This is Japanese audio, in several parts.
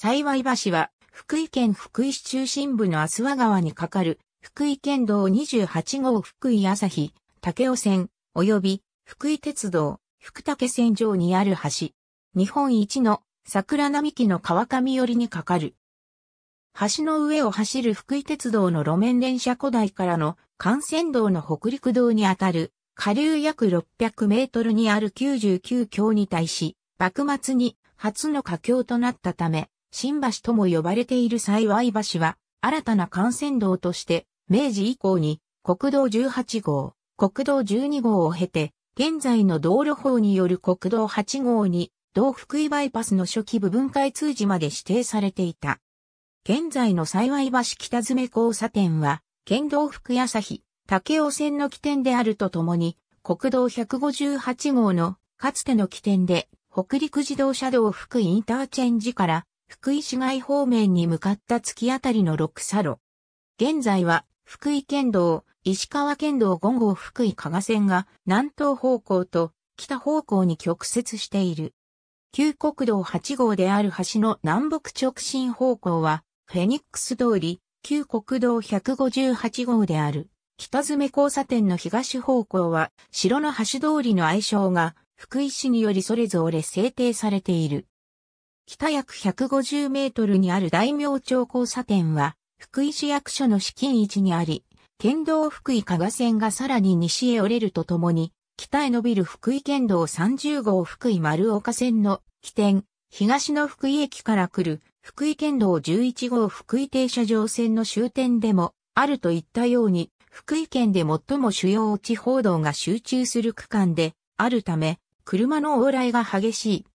幸い橋は、福井県福井市中心部の浅訪川に架かる、福井県道28号福井朝日、武雄線、及び、福井鉄道、福武線上にある橋。日本一の桜並木の川上寄りに架かる。橋の上を走る福井鉄道の路面電車古代からの幹線道の北陸道にあたる下流約600メートルにある99橋に対し、幕末に初の架橋となったため、新橋とも呼ばれている幸い橋は、新たな幹線道として、明治以降に国道18号、国道12号を経て、現在の道路法による国道8号に、道福井バイパスの初期部分開通時まで指定されていた。現在の幸い橋北詰交差点は、県道福朝日、竹尾線の起点であるとともに、国道158号のかつての起点で、北陸自動車道福井インターチェンジから福井市街方面に向かった月あたりの六差路。現在は、福井県道、石川県道5号福井加賀線が南東方向と北方向に曲折している。旧国道8号である橋の南北直進方向は、フェニックス通り、旧国道158号である。北詰交差点の東方向は、城の橋通りの愛称が、福井市によりそれぞれ制定されている。北約150メートルにある大名町交差点は、福井市役所の資金位置にあり、県道福井加賀線がさらに西へ折れるとともに、北へ伸びる福井県道30号福井丸岡線の起点、東の福井駅から来る福井県道11号福井停車場線の終点でもあるといったように、福井県で最も主要地方道が集中する区間であるため、車の往来が激しい。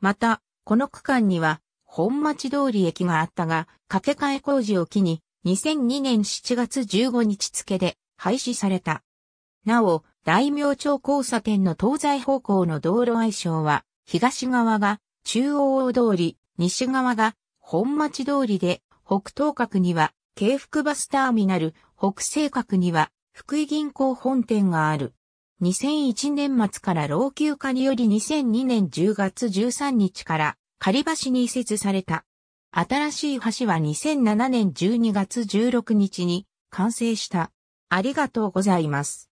また、この区間には、本町通り駅があったが、架け替え工事を機に、2002年7月15日付で廃止された。なお、大名町交差点の東西方向の道路愛称は、東側が中央大通り、西側が本町通りで、北東角には京福バスターミナル、北西角には福井銀行本店がある。2001年末から老朽化により2002年10月13日から仮橋に移設された。新しい橋は2007年12月16日に完成した。ありがとうございます。